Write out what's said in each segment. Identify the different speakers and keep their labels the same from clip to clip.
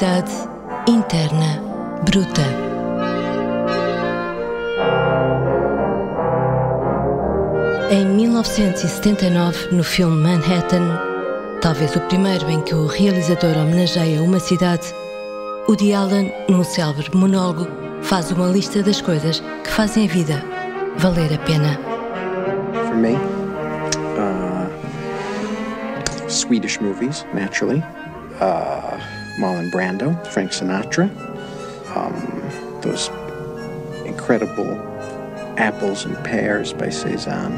Speaker 1: Velocidade interna bruta. Em 1979, no filme Manhattan, talvez o primeiro em que o realizador homenageia uma cidade, o Allen, num célebre monólogo, faz uma lista das coisas que fazem a vida valer a pena.
Speaker 2: For me, uh, Swedish movies, naturally. Uh... Marlon Brando, Frank Sinatra, um, those incredible Apples and Pears by Cezanne.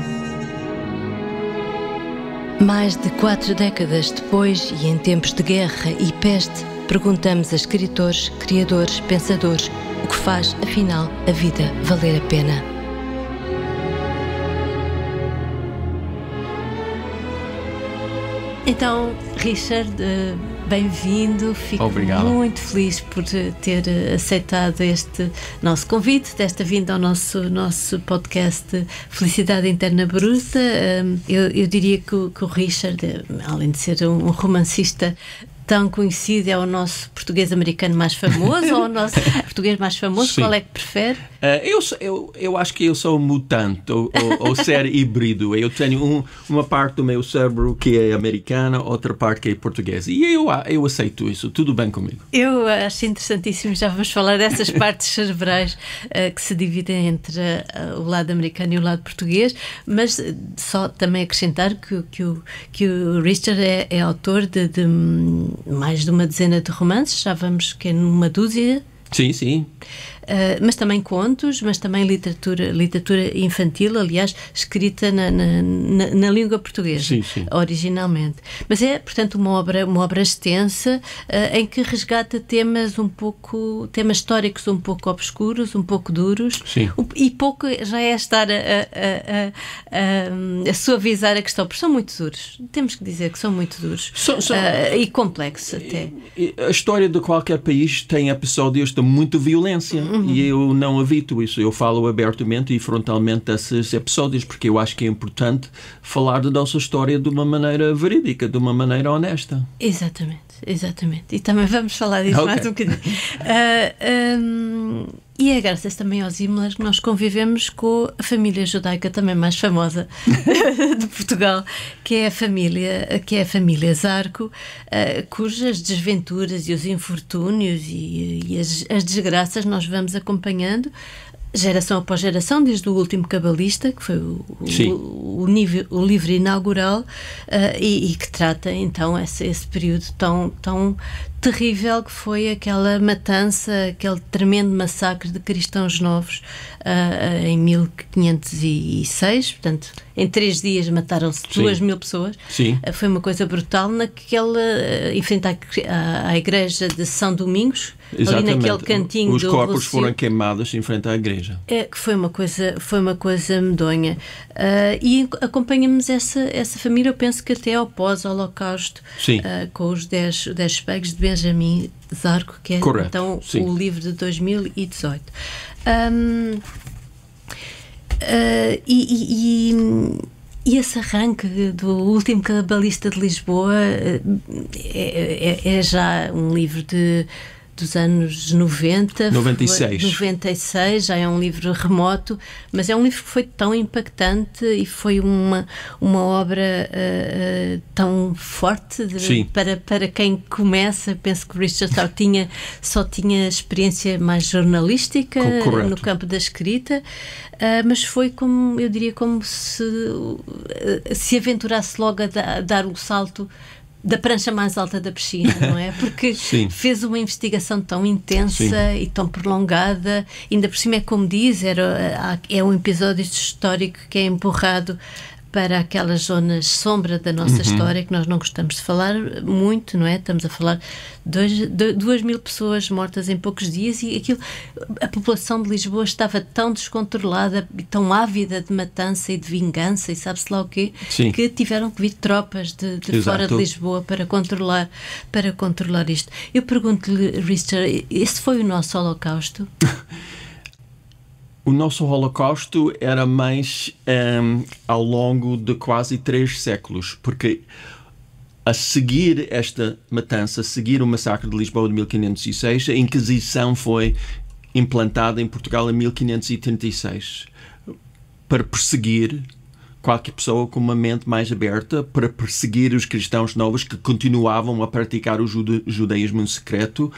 Speaker 1: Mais de quatro décadas depois e em tempos de guerra e peste, perguntamos a escritores, criadores, pensadores o que faz, afinal, a vida valer a pena. Então, Richard, eh, bem-vindo. Fico Obrigado. muito feliz por ter aceitado este nosso convite, desta vinda ao nosso, nosso podcast Felicidade Interna Bruta. Hum, eu, eu diria que que o Richard, eh, além de ser um romancista tão conhecido, é o nosso português americano mais famoso ou o nosso português mais
Speaker 2: famoso? Sim. Qual é que prefere? Uh, eu, eu, eu acho que eu sou mutante ou, ou, ou ser híbrido. Eu tenho um, uma parte do meu cérebro que é americana, outra parte que é portuguesa. E eu, eu aceito isso, tudo bem comigo.
Speaker 1: Eu acho interessantíssimo, já vamos falar dessas partes cerebrais uh, que se dividem entre uh, o lado americano e o lado português, mas só também acrescentar que, que, o, que o Richard é, é autor de, de hum, mais de uma dezena de romances, já vamos que é numa dúzia. Sim, sim. Eh, mas também contos, mas também literatura, literatura infantil, aliás, escrita na, na, na, na língua portuguesa, sim, sim. originalmente. Mas é, portanto, uma obra, uma obra extensa uh, em que resgata temas um pouco, temas históricos um pouco obscuros, um pouco duros, um, e pouco já é estar a, a, a, a, suavizar a questão, porque são muito duros, temos que dizer que são muito duros são, são... Uh, e complexos até.
Speaker 2: A história de qualquer país tem episódios de muita violência. Uhum Uhum. E eu não evito isso. Eu falo abertamente e frontalmente desses episódios, porque eu acho que é importante falar da nossa história de uma maneira verídica, de uma maneira honesta.
Speaker 1: Exatamente exatamente. E também vamos falar disso okay. mais um bocadinho. Uh, ah, um, e é graças também aos Himmler que nós convivemos com a família judaica também mais famosa de Portugal, que é a família, que é a família Zarco, uh, cujas desventuras e os infortúnios e, e as, as desgraças nós vamos acompanhando geração após geração, desde o último cabalista, que foi o, o, o, nível, o livro inaugural, uh, e, e, que trata então esse, esse, período tão, tão terrível que foi aquela matança, aquele tremendo massacre de cristãos novos uh, em 1506, portanto em três dias mataram-se duas mil pessoas. Sim. Ah, foi uma coisa brutal naquela ah, em frente à, à, igreja de São Domingos, Exatamente. ali naquele cantinho Os corpos Rocio, foram
Speaker 2: queimados em frente à igreja.
Speaker 1: É, que foi uma coisa, foi uma coisa medonha. Uh, e acompanhamos essa, essa família, eu penso que até ao pós-Holocausto,
Speaker 2: uh,
Speaker 1: com os 10 espelhos de Benjamin Zarco, que é Correto. então Sim. o livro de 2018. Um, Uh, e, e, e, esse arranque do último cabalista de Lisboa ah, é, é, é já um livro de dos anos 90. 96. 96, já é um livro remoto, mas é um livro que foi tão impactante e foi uma, uma obra uh, tão forte de, para, para quem começa. Penso que Richard só tinha, só tinha experiência mais jornalística Correto. no campo da escrita, uh, mas foi como, eu diria, como se se aventurasse logo a da, dar o salto da prancha mais alta da piscina, não é? Porque fez uma investigação tão intensa Sim. e tão prolongada, ainda por cima é como diz, era, é um episódio histórico que é empurrado para aquelas zonas sombra da nossa uhum. história que nós não gostamos de falar muito, não é? Estamos a falar de duas mil pessoas mortas em poucos dias e aquilo, a população de Lisboa estava tão descontrolada e tão ávida de matança e de vingança e sabe-se lá o quê, Sim. que tiveram que vir tropas de, de fora de Lisboa para controlar, para controlar isto. Eu pergunto-lhe, Richard, esse foi o nosso holocausto?
Speaker 2: O nosso Holocausto era mais um, ehm, ao longo de quase três séculos, porque a seguir esta matança, a seguir o massacre de Lisboa de 1506, a Inquisição foi implantada em Portugal em 1536 para perseguir qualquer pessoa com uma mente mais aberta para perseguir os cristãos novos que continuavam a praticar o judaísmo em secreto,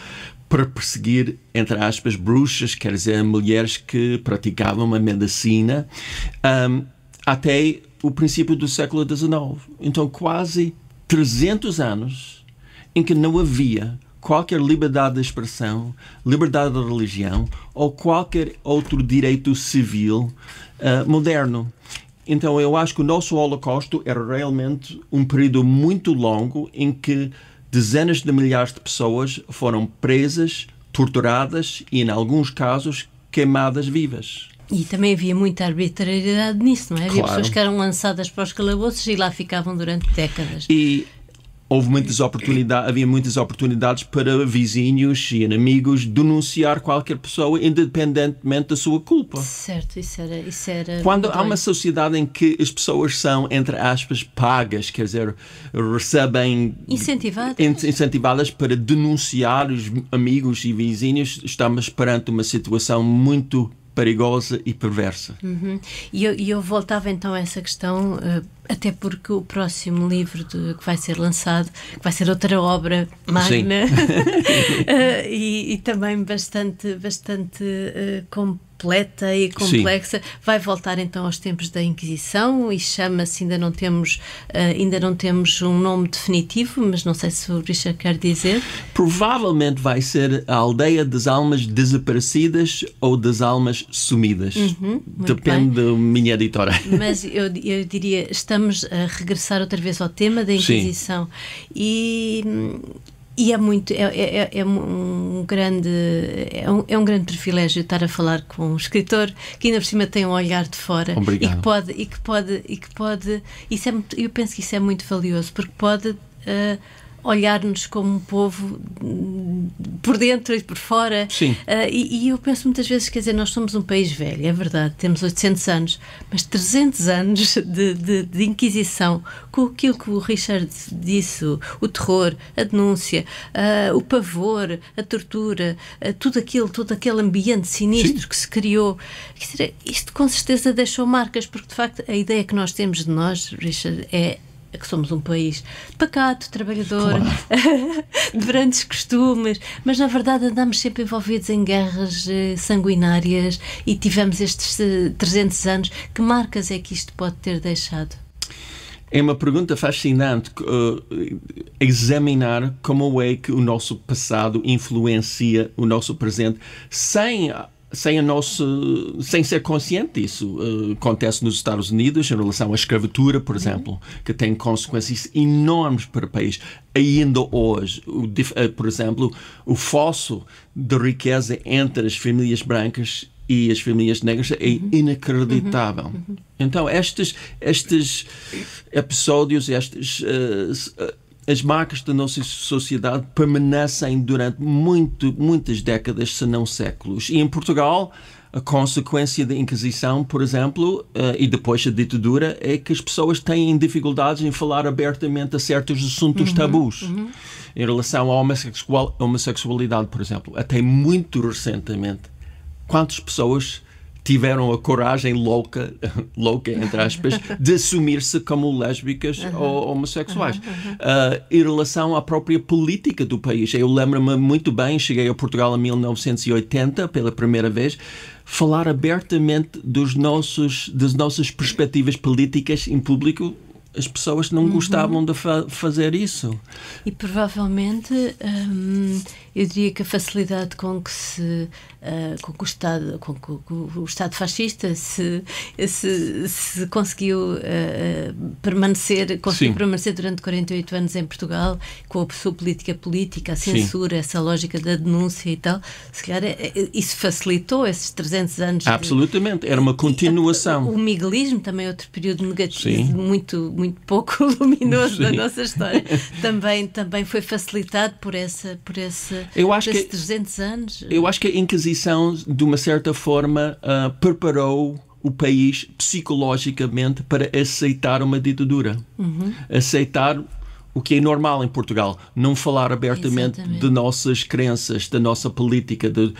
Speaker 2: para perseguir, entre aspas, bruxas, quer dizer, mulheres que praticavam a medicina, um, até o princípio do século XIX. Então, quase 300 anos em que não havia qualquer liberdade de expressão, liberdade de religião ou qualquer outro direito civil uh, moderno. Então, eu acho que o nosso Holocausto era realmente um período muito longo em que dezenas de milhares de pessoas foram presas, torturadas e, em alguns casos, queimadas vivas.
Speaker 1: E também havia muita arbitrariedade nisso, não é? Havia pessoas que eram lançadas para os calabouços e lá ficavam durante décadas.
Speaker 2: E houve muitas oportunidades, havia muitas oportunidades para vizinhos e inimigos denunciar qualquer pessoa independentemente da sua culpa.
Speaker 1: Certo, isso era. Isso era Quando há uma
Speaker 2: sociedade em que as pessoas são, entre aspas, pagas, quer dizer, recebem.
Speaker 1: incentivadas.
Speaker 2: incentivadas para denunciar os amigos e vizinhos, estamos perante uma situação muito perigosa e perversa.
Speaker 1: Uhum. E eu, eu, voltava então a essa questão, eh, até porque o próximo livro de, que vai ser lançado, que vai ser outra obra magna eh, e, e, também bastante, bastante uh, completa e complexa. Sim. Vai voltar então aos tempos da Inquisição e chama-se, ainda não temos eh, ainda não temos um nome definitivo, mas não sei se o
Speaker 2: Richard quer dizer. Provavelmente vai ser a aldeia das almas desaparecidas ou das almas sumidas. Uhum,
Speaker 1: Depende
Speaker 2: bem. da minha editora.
Speaker 1: Mas eu, eu diria, estamos a regressar outra vez ao tema da Inquisição. Sim. E hum, e é muito, é, é, é, é, um grande é um, é um grande privilégio estar a falar com um escritor que ainda por cima tem um olhar de fora Obrigado. e que pode e que pode e que pode isso é muito, eu penso que isso é muito valioso porque pode uh, olhar-nos como um povo por dentro e por fora. Sim. Uh, e, e, eu penso muitas vezes, quer dizer, nós somos um país velho, é verdade, temos 800 anos, mas 300 anos de, de, de Inquisição, com aquilo que o Richard disse, o terror, a denúncia, uh, o pavor, a tortura, uh, tudo aquilo, todo aquele ambiente sinistro Sim. que se criou. Quer dizer, isto com certeza deixou marcas, porque de facto a ideia que nós temos de nós, Richard, é é que somos um país pacato, trabalhador, claro. de grandes costumes, mas na verdade andamos sempre envolvidos em guerras eh, sanguinárias e tivemos estes 300 eh, anos. Que marcas é que isto pode ter deixado?
Speaker 2: É uma pergunta fascinante uh, examinar como é que o nosso passado influencia o nosso presente sem sem, nosso, sem ser consciente disso. Uh, acontece nos Estados Unidos em relação à escravatura, por uhum. exemplo, que tem consequências enormes para o país. Ainda hoje, o, eh, por exemplo, o fosso de riqueza entre as famílias brancas e as famílias negras é uhum. uhum. inacreditável. Uhum. Então, estes, estes episódios, estes uh, as marcas da nossa sociedade permanecem durante muito, muitas décadas, se não séculos. E em Portugal, a consequência da Inquisição, por exemplo, eh, e depois da ditadura, é que as pessoas têm dificuldades em falar abertamente a certos assuntos uhum, tabus. Uhum. Em relação à homossexual, homossexualidade, por exemplo, até muito recentemente, quantas pessoas tiveram a coragem louca, louca entre aspas, de assumir-se como lésbicas uhum. ou homossexuais. Uhum. Uh, em relação à própria política do país, eu lembro-me muito bem, cheguei a Portugal em 1980 pela primeira vez, falar abertamente dos nossos, das nossas perspectivas políticas em público as pessoas não uhum. gostavam de fa fazer isso.
Speaker 1: E provavelmente hum, eu diria que a facilidade com que se uh, com que o Estado com que o Estado fascista se se, se conseguiu uh, permanecer conseguiu permanecer durante 48 anos em Portugal com a sua política política a censura Sim. essa lógica da denúncia e tal se calhar é, é, isso facilitou esses 300 anos absolutamente
Speaker 2: de... era uma continuação o
Speaker 1: miguelismo também é outro período negativo Sim. muito muito
Speaker 2: pouco luminoso da nossa história
Speaker 1: também também foi facilitado por essa por essa eu acho que, 300 anos? Eu
Speaker 2: acho que a Inquisição, de uma certa forma, uh, preparou o país psicologicamente para aceitar uma ditadura. Uhum. Aceitar o que é normal em Portugal, não falar abertamente Exatamente. de nossas crenças, da nossa política, de,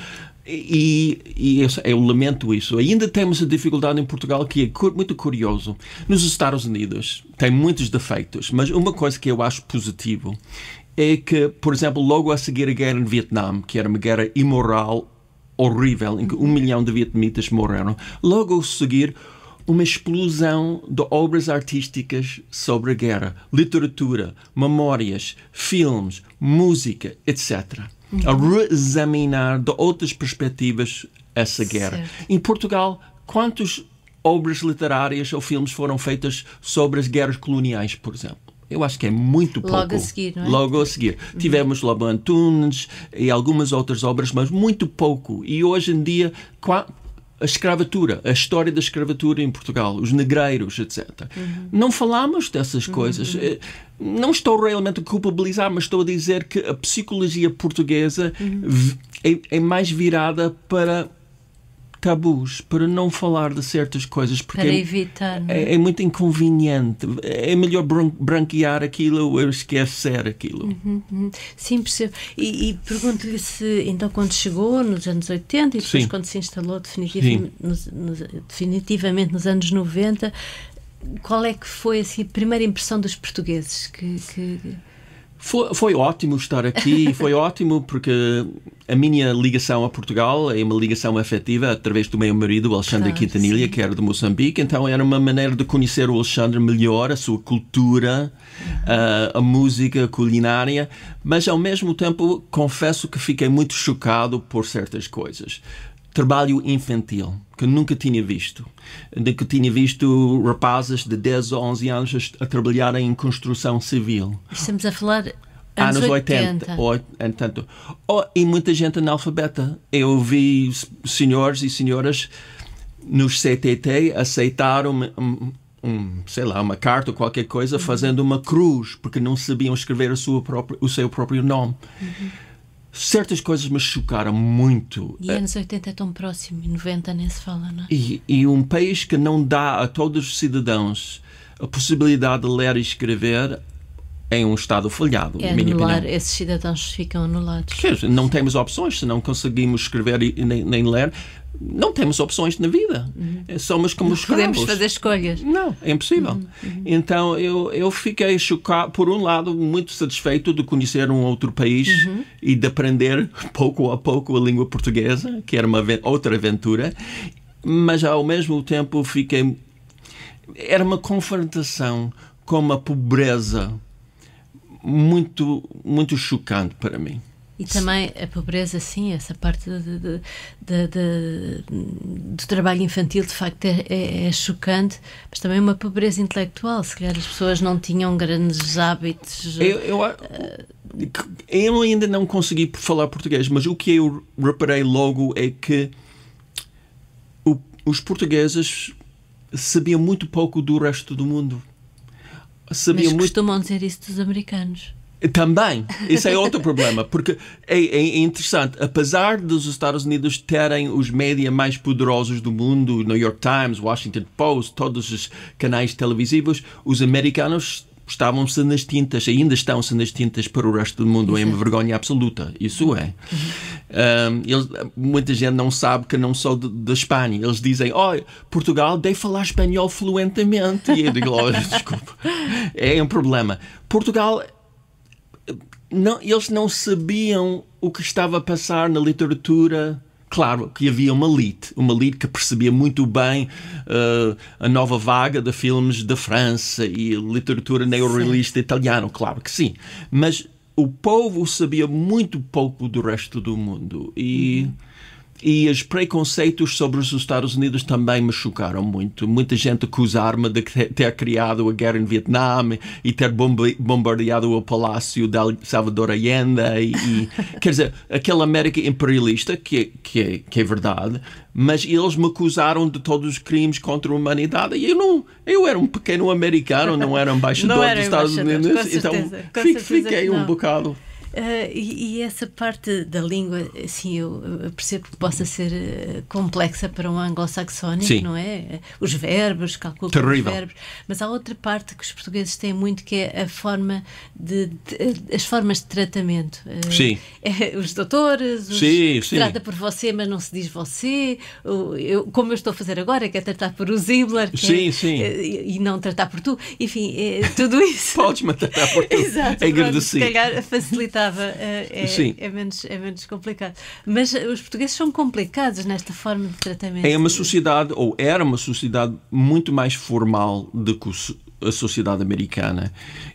Speaker 2: e, e eu, eu, lamento isso. Ainda temos a dificuldade em Portugal que é muito curioso. Nos Estados Unidos tem muitos defeitos, mas uma coisa que eu acho positivo é que, por exemplo, logo a seguir a guerra no Vietnã, que era uma guerra imoral, horrível, em que um milhão de vietnamitas morreram, logo a seguir uma explosão de obras artísticas sobre a guerra, literatura, memórias, filmes, música, etc. A uhum. reexaminar de outras perspectivas essa guerra. Certo. Em Portugal, quantas obras literárias ou filmes foram feitas sobre as guerras coloniais, por exemplo? eu acho que é muito pouco. Logo a seguir, não é? Logo a seguir. Uhum. Tivemos Lobo Antunes e algumas outras obras, mas muito pouco. E hoje em dia, a escravatura, a história da escravatura em Portugal, os negreiros, etc. Uhum. Não falamos dessas uhum. coisas. Uhum. Não estou realmente a culpabilizar, mas estou a dizer que a psicologia portuguesa uhum. é, é mais virada para tabus, para não falar de certas coisas, porque para é evitar, é, é, é, muito inconveniente. É melhor branquear aquilo ou esquecer aquilo.
Speaker 1: Uhum, uhum. Sim, percebo. E, e pergunto-lhe se, então, quando chegou nos anos 80 e depois Sim. quando se instalou definitivamente nos, nos, definitivamente nos anos 90, qual é que foi assim, a primeira impressão dos portugueses que... que
Speaker 2: foi, foi, ótimo estar aqui, foi ótimo porque a minha ligação a Portugal é uma ligação afetiva através do meu marido, Alexandre claro, ah, Quintanilha, sim. que era de Moçambique, então era uma maneira de conhecer o Alexandre melhor, a sua cultura, uhum. a, ah, a música, a culinária, mas ao mesmo tempo confesso que fiquei muito chocado por certas coisas. Trabalho infantil que nunca tinha visto. De que tinha visto rapazes de 10 ou 11 anos a, a trabalhar em construção civil.
Speaker 1: Estamos a falar ah, anos, 80.
Speaker 2: 80. Ou, oh, e muita gente analfabeta. Eu vi senhores e senhoras nos CTT aceitar uma, um, sei lá, uma carta ou qualquer coisa uhum. fazendo uma cruz, porque não sabiam escrever a sua própria, o seu próprio nome. Uhum certas coisas me chocaram muito. E anos
Speaker 1: 80 é tão próximo, 90 nem se fala, não é?
Speaker 2: E, e um país que não dá a todos os cidadãos a possibilidade de ler e escrever em um Estado falhado. É anular,
Speaker 1: esses cidadãos ficam anulados. Porque
Speaker 2: não temos opções, se não conseguimos escrever e nem, nem ler, não temos opções na vida. Uhum. É, somos como os escravos. podemos fazer
Speaker 1: escolhas. Não,
Speaker 2: é impossível. Uhum. Uhum. Então eu, eu fiquei chocado, por um lado, muito satisfeito de conhecer um outro país uhum. e de aprender pouco a pouco a língua portuguesa, que era uma outra aventura, mas ao mesmo tempo fiquei. Era uma confrontação com a pobreza muito, muito chocante para mim. E
Speaker 1: também a pobreza, sim, essa parte de, de, de, do trabalho infantil, de facto, é, é, é, chocante, mas também uma pobreza intelectual. Se calhar as pessoas não tinham grandes hábitos. Eh, eu, eu,
Speaker 2: eu ainda não consegui falar português, mas o que eu reparei logo é que o, os portugueses sabiam muito pouco do resto do mundo sabia Mas muito.
Speaker 1: costumam dizer isso dos americanos.
Speaker 2: Também, isso é outro problema, porque é, é, interessante, apesar dos Estados Unidos terem os médias mais poderosos do mundo, New York Times, Washington Post, todos os canais televisivos, os americanos estavam-se nas tintas, ainda estão-se nas tintas para o resto do mundo. Isso é uma vergonha absoluta. Isso é. Uhum. Um, eles, muita gente não sabe que não sou da Espanha. Eles dizem, oh, Portugal, dei falar espanhol fluentemente. E eu digo, desculpa. É um problema. Portugal eh, não, eles não sabiam o que estava a passar na literatura claro que havia uma elite, uma elite que percebia muito bem uh, a nova vaga de filmes da França e literatura neorrealista italiana, claro que sim. Mas o povo sabia muito pouco do resto do mundo e... Uhum e os preconceitos sobre os Estados Unidos também me chocaram muito. Muita gente acusar-me de ter criado a guerra em Vietnã e ter bombardeado o palácio de Salvador Allende. E, e, quer dizer, aquela América imperialista, que, que, que é verdade, mas eles me acusaram de todos os crimes contra a humanidade e eu não eu era um pequeno americano não era embaixador não era dos Estados Unidos então certeza, fiquei, certeza, fiquei um bocado
Speaker 1: Uh, e, e, essa parte da língua, assim, eu percebo que possa ser eh, complexa para um anglo-saxónico, não é? Eh, os verbos, calculo os verbos. Mas há outra parte que os portugueses têm muito, que é a forma de, de as formas de tratamento. sim. os doutores, os sim, sim. trata por você, mas não se diz você. Eu, como eu estou a fazer agora, que é tratar por o Zibler. Sim, é, sim. E, e não tratar por tu. Enfim,
Speaker 2: tudo isso. Podes-me tratar por tu. Exato. É agradecer. Se calhar
Speaker 1: facilitar estava, eh, é, é, menos, é menos complicado. Mas eh, os portugueses são complicados nesta forma de tratamento. É uma
Speaker 2: sociedade, ou era uma sociedade muito mais formal do que a sociedade americana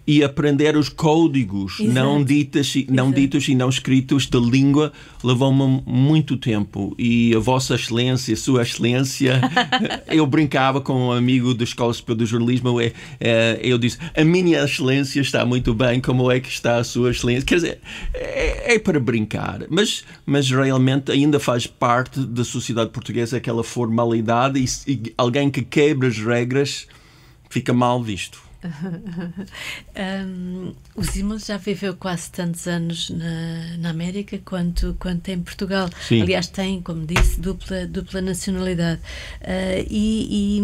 Speaker 2: e aprender os códigos Exato. não ditas não Exato. ditos e não escritos da língua levou-me muito tempo e a vossa excelência sua excelência eu brincava com um amigo da escola superior de jornalismo eu, é, é, eu disse a minha excelência está muito bem como é que está a sua excelência quer dizer é, é, é para brincar mas mas realmente ainda faz parte da sociedade portuguesa aquela formalidade e, e alguém que quebra as regras fica mal visto.
Speaker 1: um, o Simons já viveu quase tantos anos na, na, América quanto, quanto em Portugal. Sim. Aliás, tem, como disse, dupla, dupla nacionalidade. Uh, e,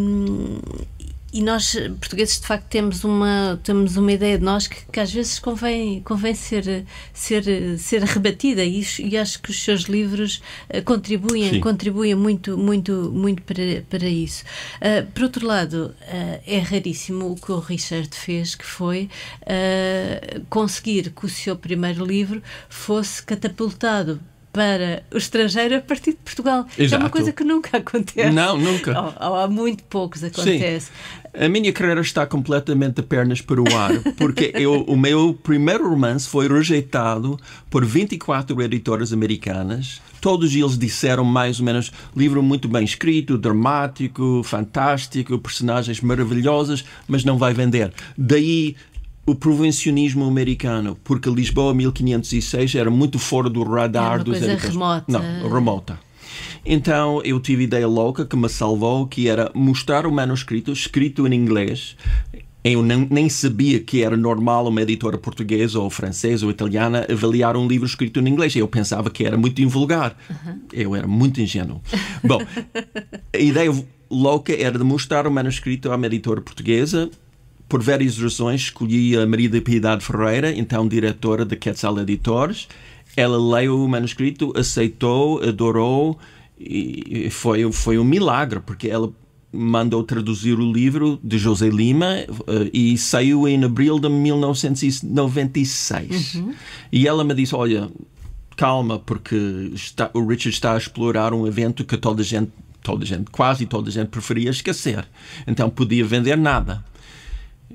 Speaker 1: e nós, eh, portugueses, de facto, temos uma, temos uma ideia de nós que, que às vezes convém, convém ser, ser, ser rebatida e, e acho que os seus livros eh, contribuem, Sim. contribuem muito, muito, muito para, para isso. Uh, por outro lado, uh, é raríssimo o que o Richard fez, que foi uh, conseguir que o seu primeiro livro fosse catapultado para o estrangeiro a partir de Portugal. Exato. É uma coisa que nunca acontece. Não, nunca. há muito poucos acontece. Sim.
Speaker 2: A minha carreira está completamente de pernas para o ar, porque eu, o meu primeiro romance foi rejeitado por 24 editoras americanas. Todos eles disseram mais ou menos livro muito bem escrito, dramático, fantástico, personagens maravilhosas, mas não vai vender. Daí o provencionismo americano, porque Lisboa 1506 era muito fora do é radar uma dos coisa americanos. remota. Não, remota então eu tive ideia louca que me salvou, que era mostrar o manuscrito escrito em inglês. Eu nem sabia que era normal uma editora portuguesa ou francesa ou italiana avaliar um livro escrito em inglês. Eu pensava que era muito invulgar. Uhum. Eu era muito ingênuo. Bom, a ideia louca era de mostrar o manuscrito a uma editora portuguesa. Por várias razões, escolhi a Maria da Piedade Ferreira, então diretora da Quetzal Editores. Ela leu o manuscrito, aceitou, adorou e foi, foi um milagre, porque ela mandou traduzir o livro de José Lima eh, e saiu em abril de 1996. Uhum. E ela me disse: Olha, calma, porque está, o Richard está a explorar um evento que toda a gente, toda a gente, quase toda a gente preferia esquecer. Então podia vender nada.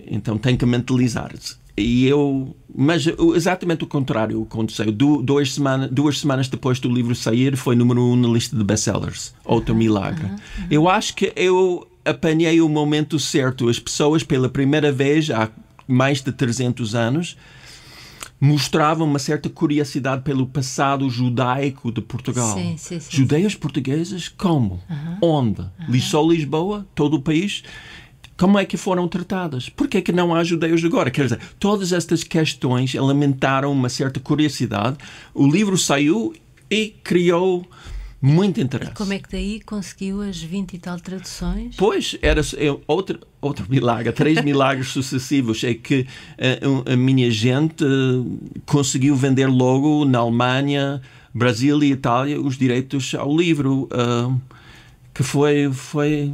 Speaker 2: Então tem que mentalizar-se. E eu. Mas exatamente o contrário aconteceu. Du, duas, semanas duas semanas depois do livro sair, foi número um na lista de best-sellers. Outro milagre. Uhum. Uhum. Eu acho que eu apanhei o momento certo. As pessoas, pela primeira vez há mais de 300 anos, mostravam uma certa curiosidade pelo passado judaico de Portugal. Sim, sim, sim, Judeus portugueses, como? Uhum. Onde? Uhum. Só Lisboa? Todo o país? como é que foram tratadas? Porquê é que não há judeus agora? Quer dizer, todas estas questões alimentaram uma certa curiosidade. O livro saiu e criou muito interesse. E
Speaker 1: como é que daí conseguiu as 20 e tal traduções?
Speaker 2: Pois, era outro, outro milagre, três milagres sucessivos. É que a, eh, a minha gente eh, conseguiu vender logo na Alemanha, Brasil e Itália os direitos ao livro, eh, que foi, foi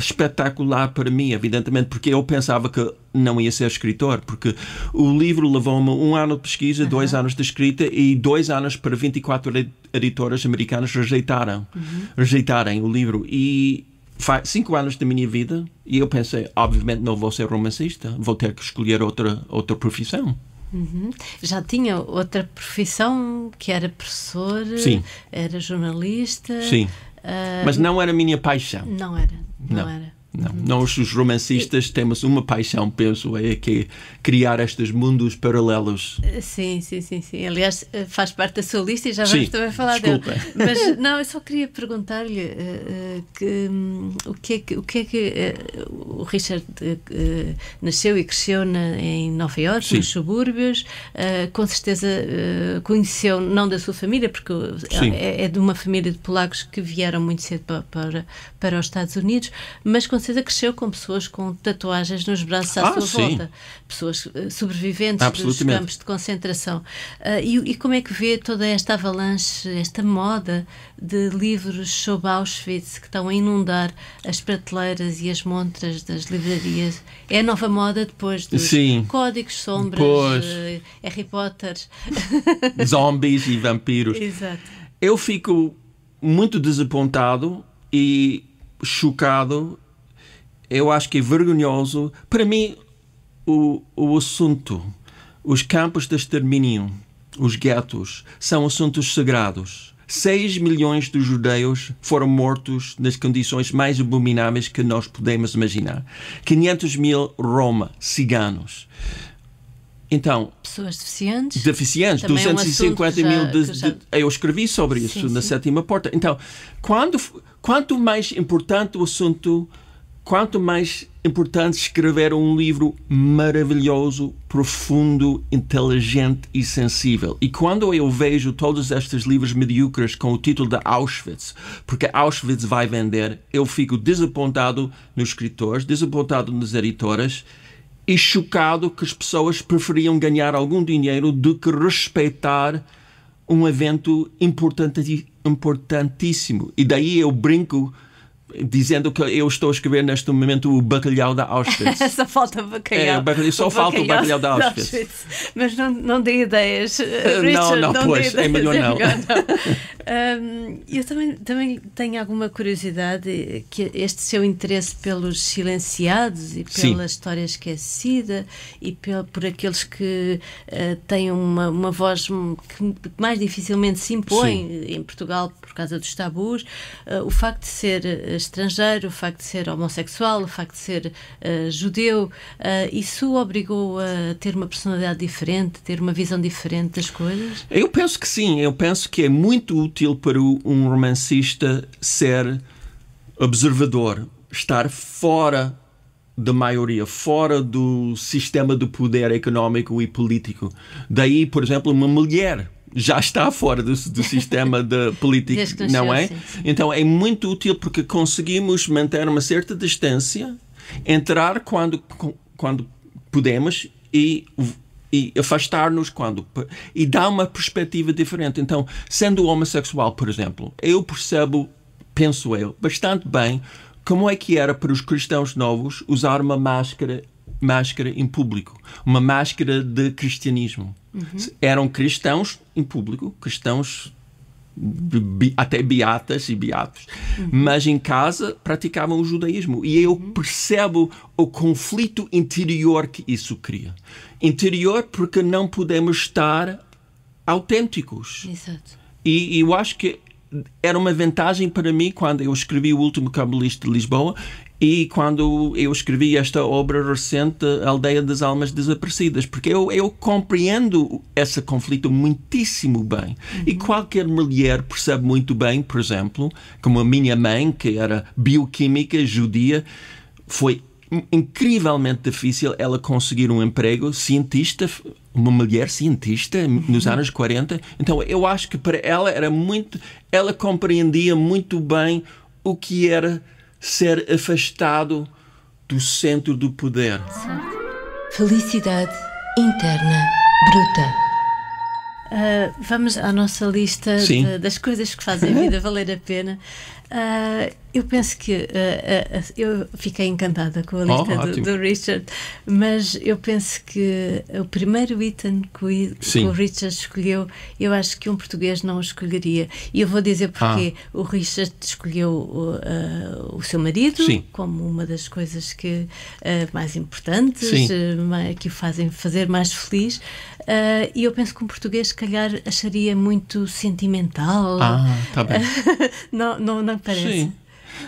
Speaker 2: espetacular para mim, evidentemente, porque eu pensava que não ia ser escritor, porque o livro levou-me um ano de pesquisa, uhum. dois anos de escrita e dois anos para 24 editoras americanas rejeitaram, uhum. rejeitarem o livro. E faz cinco anos da minha vida e eu pensei, obviamente não vou ser romancista, vou ter que escolher outra, outra profissão.
Speaker 1: Uhum. Já tinha outra profissão que era professor, Sim. era jornalista. Sim. Uh, Mas não
Speaker 2: era a minha paixão. Não era. No, matter. Não. Uhum. Nós, os romancistas, temos uma paixão, penso, é que criar estes mundos paralelos.
Speaker 1: Eh, sim, sim, sim, sim. Aliás, eh, faz parte da sua lista e já vamos também falar desculpa. dele. Mas não, eu só queria perguntar-lhe uh, que, um, o que é que o, que é que, uh, o Richard uh, nasceu e cresceu na, em Nova York, sim. nos subúrbios. com certeza conheceu, não da sua família, porque é, é, de uma família de polacos que vieram muito cedo para, para, para os Estados Unidos, mas com Princesa cresceu com pessoas com tatuagens nos braços à ah, sua sim. volta, pessoas eh, sobreviventes dos campos de concentração. Uh, e, e, como é que vê toda esta avalanche, esta moda de livros sobre Auschwitz que estão a inundar as prateleiras e as montras das livrarias? É a nova moda depois dos sim. códigos sombras, Uh, Harry Potter,
Speaker 2: zombies e vampiros. Exato. Eu fico muito desapontado e chocado eu acho que é vergonhoso. Para mim, o, o assunto, os campos de extermínio, os guetos, são assuntos sagrados. 6 milhões de judeus foram mortos nas condições mais abomináveis que nós podemos imaginar. 500 mil Roma, ciganos. Então,
Speaker 1: pessoas deficientes,
Speaker 2: deficientes Também 250 é um mil. Já, de, já... eu escrevi sobre isso sim, na sim. sétima porta. Então, quando, quanto mais importante o assunto, quanto mais importante escrever um livro maravilhoso, profundo, inteligente e sensível. E quando eu vejo todos estes livros medíocres com o título de Auschwitz, porque Auschwitz vai vender, eu fico desapontado nos escritores, desapontado nas editoras e chocado que as pessoas preferiam ganhar algum dinheiro do que respeitar um evento importante, importantíssimo. E daí eu brinco dizendo que eu estou a escrever neste momento o bacalhau da Auschwitz.
Speaker 1: só falta bacalhau. É, bacalhau. só o falta bacalhau o bacalhau da Auschwitz. Auschwitz. Mas não, não dê ideias. Richard, não, não, é não pois, é melhor não. Hum, eu também, também tenho alguma curiosidade que este seu interesse pelos silenciados e pela Sim. história esquecida e por aqueles que uh, têm uma, uma voz que mais dificilmente se impõe Sim. em Portugal por causa dos tabus, uh, o facto de ser eh, estrangeiro, o facto de ser homossexual, o facto de ser uh, judeu, isso obrigou a ter uma personalidade diferente, ter uma visão diferente das coisas?
Speaker 2: Eu penso que sim. Eu penso que é muito útil para um romancista ser observador, estar fora da maioria, fora do sistema de poder económico e político. Daí, por exemplo, uma mulher já está fora do, do sistema de política, não é? Sim, sim. Então é muito útil porque conseguimos manter uma certa distância, entrar quando, quando podemos e e afastar-nos quando e dá uma perspectiva diferente. Então, sendo homossexual, por exemplo, eu percebo, penso eu, bastante bem como é que era para os cristãos novos usar uma máscara máscara em público, uma máscara de cristianismo. Uhum. Eram cristãos em público, cristãos até beatas e beatos, uhum. mas em casa praticavam o judaísmo. E eu uhum. percebo o conflito interior que isso cria. Interior porque não podemos estar autênticos. Exato. E, e eu acho que era uma vantagem para mim quando eu escrevi o último Cabalista de Lisboa e quando eu escrevi esta obra recente, Aldeia das Almas Desaparecidas, porque eu, eu compreendo esse conflito muitíssimo bem. Uhum. E qualquer mulher percebe muito bem, por exemplo, como a minha mãe, que era bioquímica judia, foi incrivelmente difícil ela conseguir um emprego cientista, uma mulher cientista uhum. nos anos 40. Então eu acho que para ela era muito, ela compreendia muito bem o que era ser afastado do centro do poder.
Speaker 1: Felicidade interna bruta. Uh, vamos à nossa lista de, das coisas que fazem a vida valer a pena. Uh, eu penso que uh, uh, eu fiquei encantada com a oh, lista oh, do, do, Richard, mas eu penso que o primeiro item que, que o, Richard escolheu, eu acho que um português não o escolheria. E eu vou dizer porque ah. o Richard escolheu uh, o seu marido Sim. como uma das coisas que mais importantes, que o fazem fazer mais feliz. e eu penso que um português, se calhar, acharia muito sentimental. Ah, tá bem. não, não, não parece. Sim.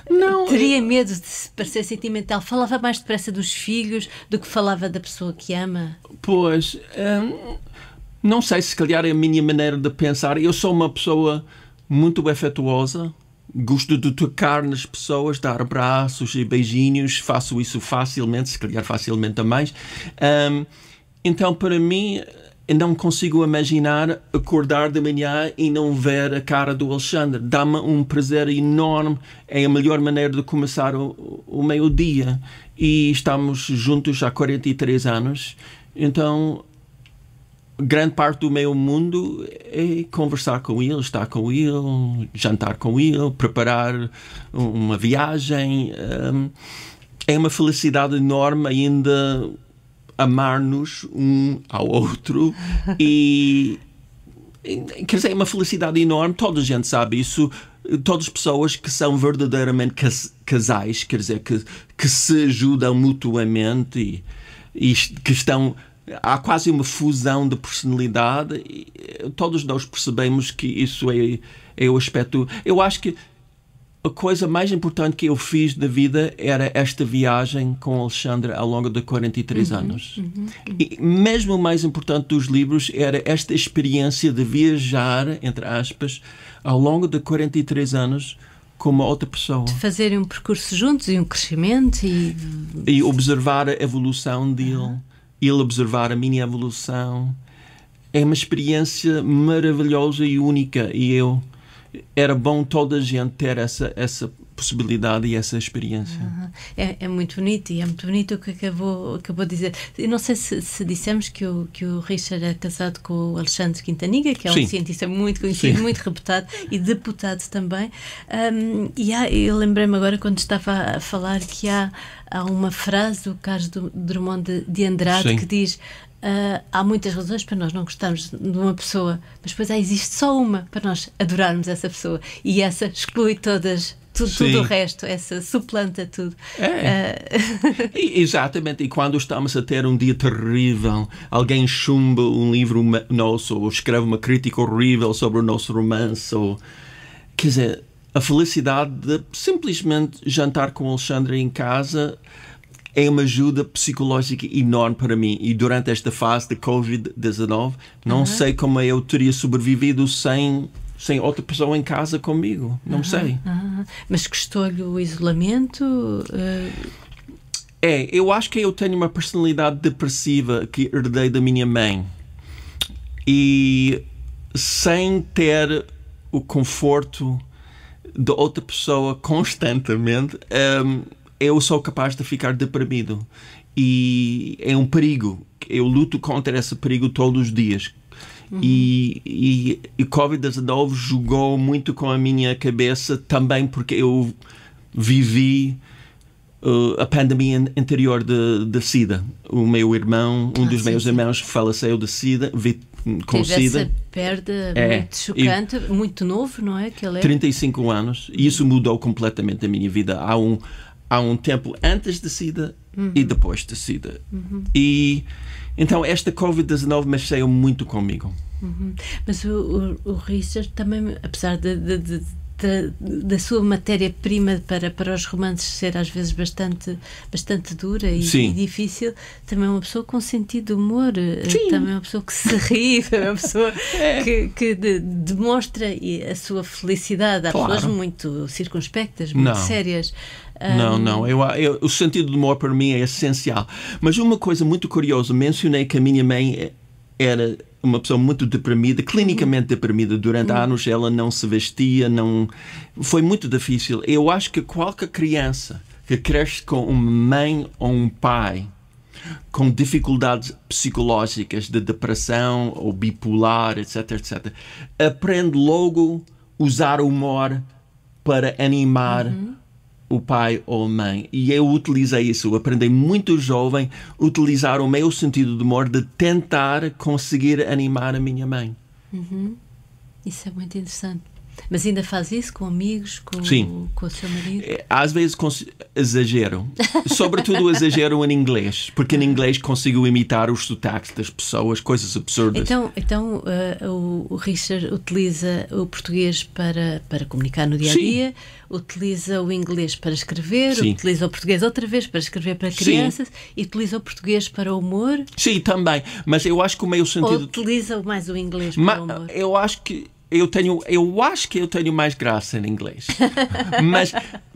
Speaker 1: Não, Teria eu... medo de se parecer sentimental. Falava mais depressa dos filhos do que falava da pessoa que ama.
Speaker 2: Pois. Hum, não sei se calhar é a minha maneira de pensar. Eu sou uma pessoa muito afetuosa. Gosto de tocar nas pessoas, dar abraços e beijinhos. Faço isso facilmente, se calhar facilmente a mais. Hum, então, para mim, eu não consigo imaginar acordar de manhã e não ver a cara do Alexandre. Dá-me um prazer enorme. É a melhor maneira de começar o, o meio-dia. E estamos juntos há 43 anos. Então, grande parte do meu mundo é conversar com ele, estar com ele, jantar com ele, preparar uma viagem. Hum, é uma felicidade enorme ainda amar-nos um ao outro e. Quer dizer, é uma felicidade enorme, toda a gente sabe isso todas as pessoas que são verdadeiramente casais, quer dizer, que, que se ajudam mutuamente e, e, que estão. Há quase uma fusão de personalidade e eh, todos nós percebemos que isso é, é o aspecto. Eu acho que a coisa mais importante que eu fiz da vida era esta viagem com Alexandre ao longo de 43 uhum, anos. Uhum, uhum. E mesmo o mais importante dos livros era esta experiência de viajar, entre aspas, ao longo de 43 anos com uma outra pessoa. De
Speaker 1: fazerem um percurso juntos e um crescimento e...
Speaker 2: E observar a evolução dele, uhum. ele observar a minha evolução. É uma experiência maravilhosa e única e eu era bom toda a gente ter essa, essa possibilidade e essa experiência. Uhum.
Speaker 1: É, é, muito bonito e é muito bonito o que acabou, acabou de dizer. não sei se, se dissemos que o, que o Richard é casado com o Alexandre Quintaniga, que é Sim. um cientista muito conhecido, Sim. muito reputado e deputado também. Um, e há, eu lembrei-me agora quando estava a falar que há, há uma frase do Carlos Drummond de, de Andrade Sim. que diz Uh, há muitas razões para nós não gostarmos de uma pessoa, mas depois há, ah, existe só uma para nós adorarmos essa pessoa e essa exclui todas. Tudo, tudo o resto, essa suplanta tudo.
Speaker 2: É. Uh... e, exatamente, e quando estamos a ter um dia terrível, alguém chumba um livro nosso, ou escreve uma crítica horrível sobre o nosso romance, ou. Quer dizer, a felicidade de simplesmente jantar com o Alexandre em casa é uma ajuda psicológica enorme para mim. E durante esta fase de Covid-19, não uhum. sei como eu teria sobrevivido sem sem outra pessoa em casa comigo. Não uhum. sei.
Speaker 1: Uhum. Mas custou-lhe o isolamento? Uh...
Speaker 2: É, eu acho que eu tenho uma personalidade depressiva que herdei da minha mãe. E sem ter o conforto de outra pessoa constantemente. Um, ehm, eu sou capaz de ficar deprimido. E é um perigo. Eu luto contra esse perigo todos os dias. Uhum. E, e, e Covid-19 jogou muito com a minha cabeça também porque eu vivi uh, a pandemia anterior de, de SIDA. O meu irmão, um ah, dos sim, meus sim. irmãos, faleceu de SIDA, vi, com Teve SIDA. Essa perda é. muito chocante,
Speaker 1: e muito novo, não é? Que ele é?
Speaker 2: 35 anos. E isso mudou completamente a minha vida. Há um, há um tempo antes de SIDA uhum. e depois de SIDA. Uhum. E então esta Covid-19 mexeu muito comigo.
Speaker 1: Uhum. Mas o, o, o, Richard também, apesar de, de, de, da sua matéria-prima para, para os romances ser às vezes bastante, bastante dura e, e, difícil, também é uma pessoa com sentido de humor, eh, Sim. também é uma pessoa que se ri, também é uma pessoa é. que, que de, demonstra a sua felicidade. Há claro. pessoas muito circunspectas, muito Não. sérias. Não, não.
Speaker 2: Eu, eu, o sentido do humor para mim é essencial. Mas uma coisa muito curiosa, mencionei que a minha mãe é, era uma pessoa muito deprimida, clinicamente deprimida. Durante anos ela não se vestia, não foi muito difícil. Eu acho que qualquer criança que cresce com uma mãe ou um pai com dificuldades psicológicas de depressão ou bipolar, etc, etc, aprende logo usar o humor para animar uhum o pai ou a mãe. E eu utilizei isso. Aprendi muito jovem utilizar o meu sentido de humor de tentar conseguir animar a minha mãe.
Speaker 1: Uhum. Isso é muito interessante. Mas ainda faz isso com amigos, com, Sim. com o seu marido? É,
Speaker 2: às vezes exageram. Sobretudo exageram em inglês, porque em inglês consigo imitar os sotaques das pessoas, coisas absurdas.
Speaker 1: Então, então uh, o Richard utiliza o português para, para comunicar no dia a dia, Sim. utiliza o inglês para escrever, Sim. utiliza o português outra vez para escrever para crianças e utiliza o português para o humor.
Speaker 2: Sim, também. Mas eu acho que o meio sentido. Ou
Speaker 1: utiliza mais o inglês para Ma o
Speaker 2: humor. Eu acho que eu tenho, eu acho que eu tenho mais graça em inglês.
Speaker 1: Mas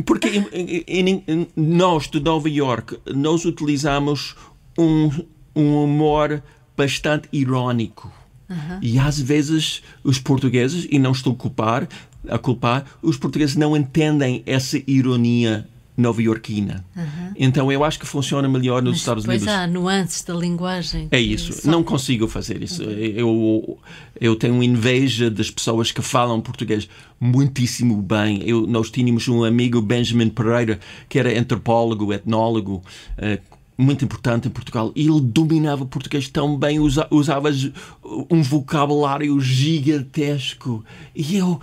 Speaker 2: porque em, em, nós de Nova York nós utilizamos um, um humor bastante irónico. Uhum. E às vezes os portugueses, e não estou a culpar, a culpar, os portugueses não entendem essa ironia nova-iorquina. Uhum. Então eu acho que funciona melhor nos Mas Estados Unidos. Pois
Speaker 1: há nuances da linguagem. É isso. Só... Não
Speaker 2: consigo fazer isso. Eu, eu tenho inveja das pessoas que falam português muitíssimo bem. Eu, nós tínhamos um amigo, Benjamin Pereira, que era antropólogo, etnólogo, eh, muito importante em Portugal. Ele dominava o português tão bem, usava um vocabulário gigantesco. E eu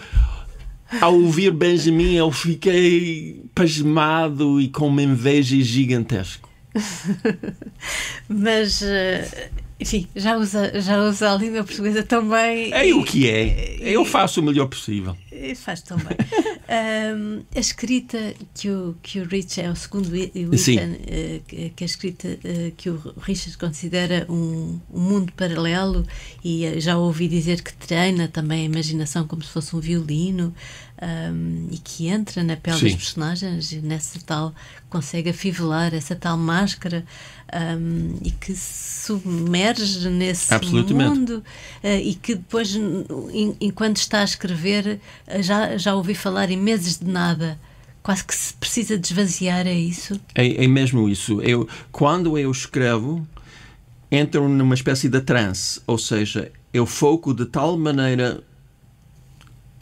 Speaker 2: ao ouvir Benjamin, eu fiquei pasmado e com uma inveja gigantesca.
Speaker 1: Mas eh, enfim, já usa, já usa a língua portuguesa tão bem. É e, o que é. E, Eu faço
Speaker 2: o melhor possível.
Speaker 1: Faz tão bem. um, a escrita que o, que o Rich é o segundo Whitman, eh, que a escrita eh, que o Richard considera um, um, mundo paralelo, e eh, já ouvi dizer que treina também a imaginação como se fosse um violino um, e que entra na pele Sim. dos personagens e nessa tal consegue afivelar essa tal máscara um, e que se submerge nesse mundo uh, e que depois in, enquanto está a escrever eh, já, já ouvi falar em meses de nada quase que se precisa desvaziar é isso
Speaker 2: é, é mesmo isso eu quando eu escrevo entro numa espécie de trance ou seja eu foco de tal maneira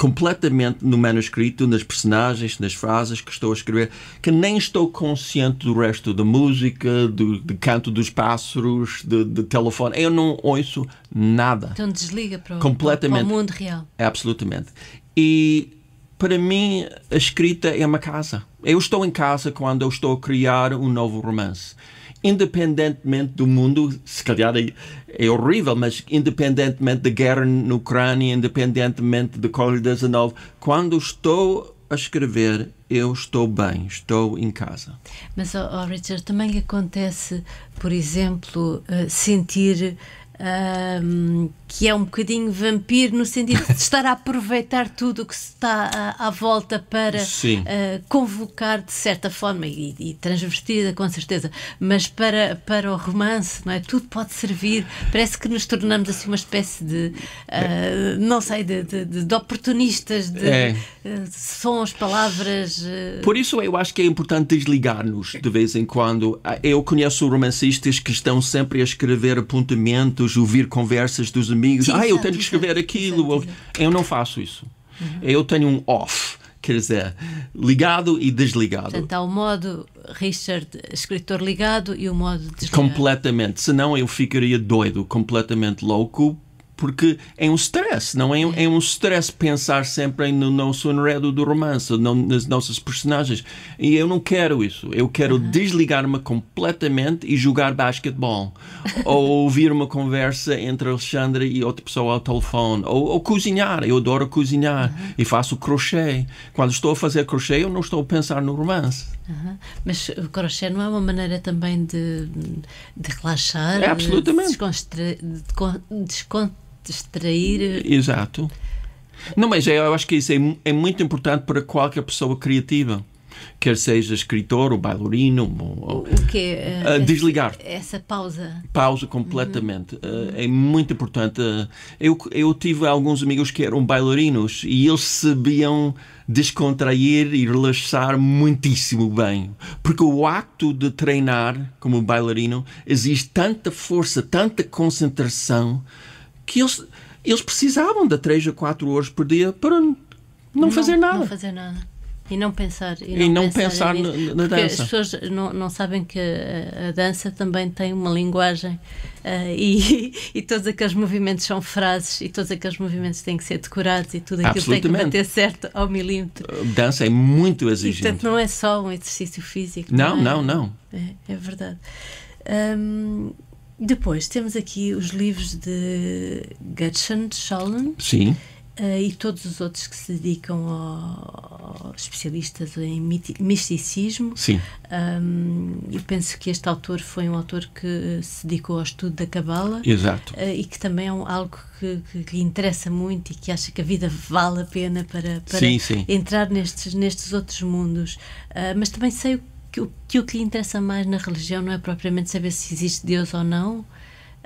Speaker 2: completamente no manuscrito, nas personagens, nas frases que estou a escrever, que nem estou consciente do resto da música, do, do canto dos pássaros, de, de, telefone. Eu não ouço nada. Então
Speaker 1: desliga para o, completamente. Para o mundo real.
Speaker 2: É, absolutamente. E para mim, a escrita é uma casa. Eu estou em casa quando eu estou a criar um novo romance independentemente do mundo, se calhar é, é, horrível, mas independentemente da guerra na Ucrânia, independentemente da Covid-19, quando estou a escrever, eu estou bem, estou em casa.
Speaker 1: Mas, oh, Richard, também acontece, por exemplo, eh, sentir que é um bocadinho vampiro no sentido de estar a aproveitar tudo o que se está à, à volta para uh, convocar de certa forma e, e, transvestida com certeza, mas para, para o romance, não é? Tudo pode servir. Parece que nos tornamos assim uma espécie de, uh, não sei, de, de, de oportunistas de é. uh, sons, palavras.
Speaker 2: Por isso eu acho que é importante desligar-nos de vez em quando. Ah, eu conheço romancistas que estão sempre a escrever apontamentos, ouvir conversas dos amigos amigos. ah, eu tenho que escrever aquilo. Eu não faço isso. Uhum. Eu tenho um off quer dizer, ligado e desligado. Portanto,
Speaker 1: há o modo Richard, escritor ligado, e o modo desligado.
Speaker 2: Completamente, senão eu ficaria doido, completamente louco, porque é um stress, não é? É um stress pensar sempre no nosso enredo do romance, no, nas nossas personagens. E eu não quero isso. Eu quero uhum. desligar-me completamente e jogar basquetebol. ou ouvir uma conversa entre Alexandre e outra pessoa ao telefone. Ou, ou cozinhar. Eu adoro cozinhar. Uhum. E faço crochê. Quando estou a fazer crochê, eu não estou a pensar no romance.
Speaker 1: Uhum. Mas o crochê não é uma maneira também de, de relaxar? É, absolutamente. De De, distrair.
Speaker 2: Exato. Não, mas é, eu acho que isso é, é muito importante para qualquer pessoa criativa quer seja escritor ou bailarino. Ou, o
Speaker 1: que ah, uh, desligar. Essa, pausa.
Speaker 2: Pausa completamente. Uhum. Uh, é muito importante. Uh, eu, eu tive alguns amigos que eram bailarinos e eles sabiam descontrair e relaxar muitíssimo bem. Porque o acto de treinar como bailarino exige tanta força, tanta concentração que eles, eles precisavam de 3 a 4 horas por dia para não, não fazer nada.
Speaker 1: Não fazer nada. E não pensar, e não, e não pensar, pensar na, na dança. As pessoas não, não sabem que a, dança também tem uma linguagem uh, e, e todos aqueles movimentos são frases e todos aqueles movimentos têm que ser decorados e tudo aquilo tem que bater certo ao milímetro.
Speaker 2: dança é muito exigente. E, portanto,
Speaker 1: não é só um exercício físico. Não, não, é? não. não. É, é verdade. Um, depois temos aqui os livros de Gershon Scholem. Sim. Uh, e todos os outros que se dedicam a especialistas em misticismo. Sim. Um, eu penso que este autor foi um autor que se dedicou ao estudo da Cabala. Exato. Uh, e que também é um, algo que, que, lhe interessa muito e que acha que a vida vale a pena para, para sim, sim. entrar nestes, nestes outros mundos. Uh, mas também sei o que, que o que lhe interessa mais na religião não é propriamente saber se existe Deus ou não,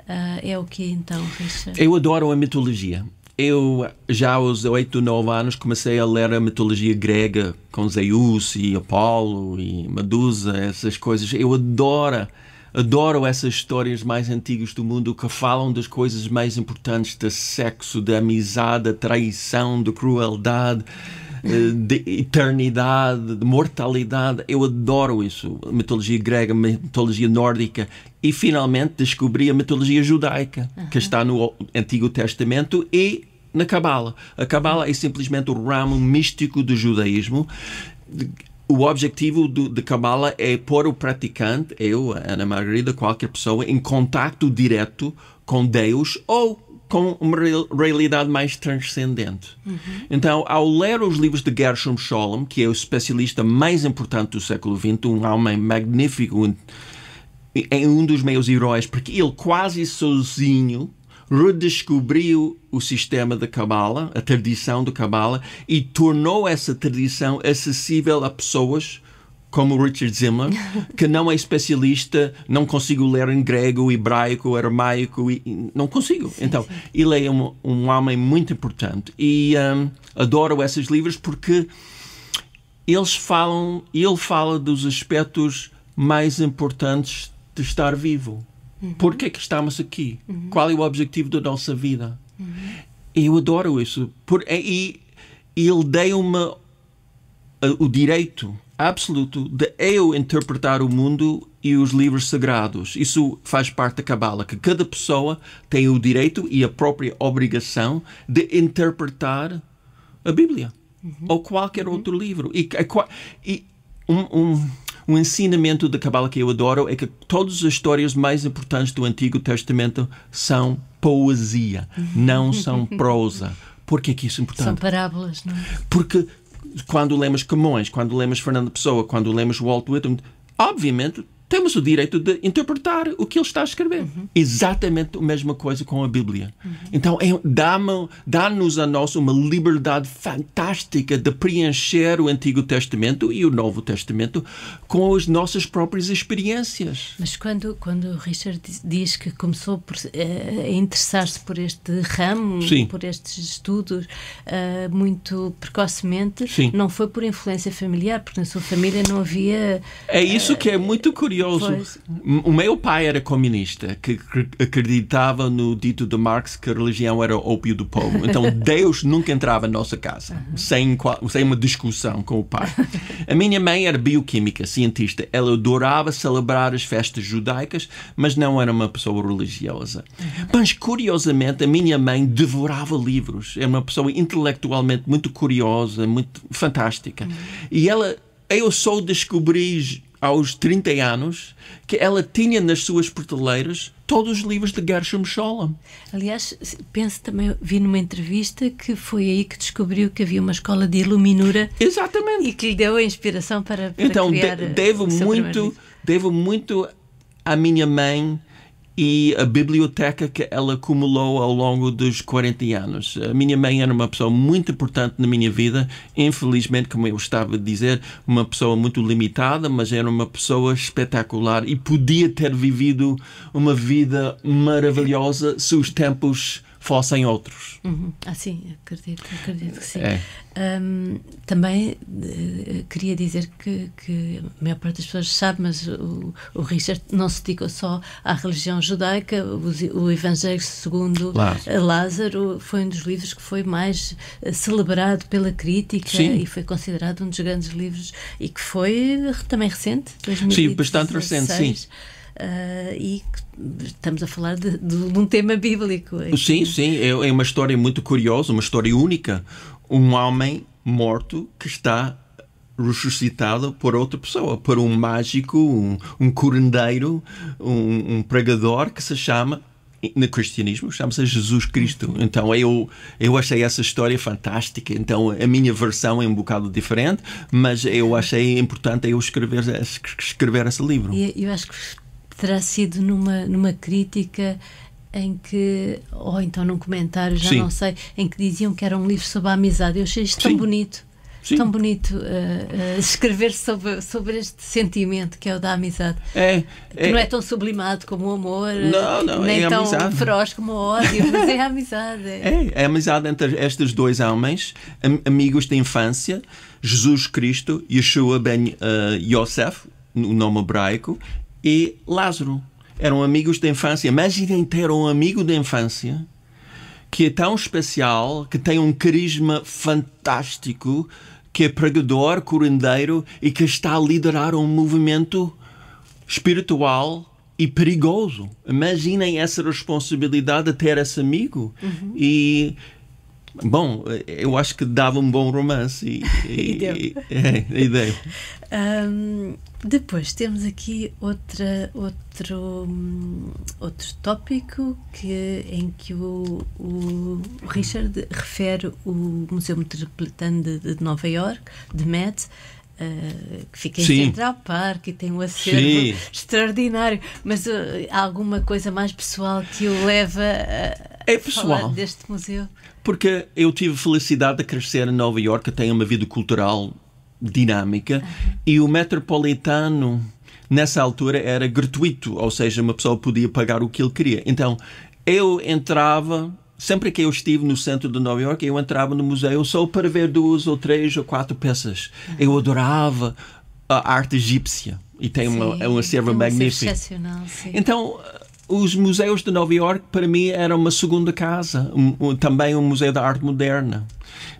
Speaker 1: Uh, é o que então, Richard? Eu
Speaker 2: adoro a mitologia. Eu, já aos 8, 9 anos, comecei a ler a mitologia grega, com Zeus e Apolo e Medusa, essas coisas. Eu adoro, adoro essas histórias mais antigas do mundo que falam das coisas mais importantes, do sexo, da amizade, da traição, da crueldade de eternidade, de mortalidade. Eu adoro isso. mitologia grega, mitologia nórdica. E finalmente descobri a mitologia judaica, uhum. que está no Antigo Testamento e na Cabala. A Cabala é simplesmente o ramo místico do judaísmo. O objetivo da de Cabala é pôr o praticante, eu, Ana Margarida, qualquer pessoa, em contato direto com Deus ou com uma realidade mais transcendente. Uhum. Então, ao ler os livros de Gershom Scholem, que é o especialista mais importante do século XX, um homem magnífico, é um dos meus heróis, porque ele quase sozinho redescobriu o sistema da Cabala, a tradição da Cabala, e tornou essa tradição acessível a pessoas como o Richard Zimmer, que não é especialista, não consigo ler em grego, hebraico, aramaico, e, não consigo. Sim, então, sim. ele é um, um, homem muito importante e um, adoro esses livros porque eles falam, ele fala dos aspectos mais importantes de estar vivo. Uhum. Por que é que estamos aqui? Uhum. Qual é o objetivo da nossa vida? Uhum. Eu adoro isso. Por, e, e ele deu-me uh, o direito absoluto de eu interpretar o mundo e os livros sagrados. Isso faz parte da Cabala, que cada pessoa tem o direito e a própria obrigação de interpretar a Bíblia uhum. ou qualquer uhum. outro livro. E, é e um, um, um, ensinamento da Cabala que eu adoro é que todas as histórias mais importantes do Antigo Testamento são poesia, uhum. não são prosa. Por que é que isso é importante? São
Speaker 1: parábolas, não é?
Speaker 2: Porque quando lemos Camões, quando lemos Fernando Pessoa, quando lemos Walt Whitman, obviamente temos o direito de interpretar o que ele está a escrever. Uhum. Exatamente a mesma coisa com a Bíblia. Uhum. Então, é, dá-nos a nós uma liberdade fantástica de preencher o Antigo Testamento e o Novo Testamento com as nossas próprias experiências.
Speaker 1: Mas quando, quando o Richard diz que começou por, uh, a interessar-se por este ramo, Sim. por estes estudos, uh, muito precocemente, Sim. não foi por influência familiar, porque na sua família não havia.
Speaker 2: é isso que é muito curioso curioso. Pois. O meu pai era comunista, que acreditava no dito de Marx que a religião era o ópio do povo. Então Deus nunca entrava na nossa casa, uhum. sem, sem uma discussão com o pai. A minha mãe era bioquímica, cientista. Ela adorava celebrar as festas judaicas, mas não era uma pessoa religiosa. Uhum. Mas, curiosamente, a minha mãe devorava livros. Era é uma pessoa intelectualmente muito curiosa, muito fantástica. Uhum. E ela eu só descobri aos 30 anos, que ela tinha nas suas prateleiras
Speaker 1: todos os livros de Gershom Scholem. Aliás, penso também, vi numa entrevista que foi aí que descobriu que havia uma escola de iluminura. Exatamente. E que lhe deu a inspiração para, para então, criar Então, devo muito,
Speaker 2: devo muito à minha mãe e a biblioteca que ela acumulou ao longo dos 40 anos. A minha mãe era uma pessoa muito importante na minha vida, infelizmente, como eu estava a dizer, uma pessoa muito limitada, mas era uma pessoa espetacular e podia ter vivido uma vida maravilhosa se os tempos fossem outros.
Speaker 1: Uhum. Ah, sim, acredito, acredito que sim. É. Um, também uh, queria dizer que, que, a maior parte das pessoas sabe, mas o, o Richard não se dedicou só à religião judaica, o, o Evangelho segundo eh, Lázaro. Lázaro. foi um dos livros que foi mais celebrado pela crítica sim. e foi considerado um dos grandes livros e que foi também recente, 2016. Sim, bastante recente, sim. Uh, e que estamos a falar de, de, um tema bíblico. Sim,
Speaker 2: sim, é, é, uma história muito curiosa, uma história única. Um homem morto que está ressuscitado por outra pessoa, por um mágico, um, um curandeiro, um, um pregador que se chama no cristianismo chama-se Jesus Cristo. Então eu, eu achei essa história fantástica. Então a minha versão é um bocado diferente, mas eu achei importante eu escrever, escrever esse livro. E eu acho que
Speaker 1: terá sido numa, numa crítica em que, ou então num comentário, já Sim. não sei, em que diziam que era um livro sobre a amizade. Eu achei isto Sim. tão bonito. Sim. Tão bonito uh, uh, escrever sobre, sobre este sentimento que é o da amizade.
Speaker 2: É, que é, não é tão
Speaker 1: sublimado como o amor, não, não, nem é tão amizade. feroz como o ódio, mas é a amizade. É.
Speaker 2: é, é a amizade entre estes dois homens, am amigos de infância, Jesus Cristo, Yeshua ben uh, Yosef, o nome hebraico, e Lázaro. Eram amigos de infância. Imaginem ter um amigo de infância que é tão especial, que tem um carisma fantástico, que é pregador, curandeiro e que está a liderar um movimento espiritual e perigoso. Imaginem essa responsabilidade de ter esse amigo. Uhum. E Bom, eu acho que dava um bom romance e, e, e É,
Speaker 1: Um, depois temos aqui outra, outro, outro tópico que, em que o, o, Richard refere o Museu Metropolitano de, de Nova York, de Met, Uh, ah, que fica em Sim. Central Park e tem um acervo Sim. extraordinário. Mas uh, há alguma coisa mais pessoal que o leva a, é pessoal. falar deste museu?
Speaker 2: Porque eu tive a felicidade de crescer em Nova Iorque, tenho uma vida cultural dinâmica uhum. e o metropolitano nessa altura era gratuito, ou seja, uma pessoa podia pagar o que ele queria. Então, eu entrava sempre que eu estive no centro de Nova Iorque, eu entrava no museu só para ver duas ou três ou quatro peças. Uhum. Eu adorava a arte egípcia e tem sim, uma, é uma é magnífica. magnífico. Então, os museus de Nova York para mim era uma segunda casa, um, um, também um museu da arte moderna.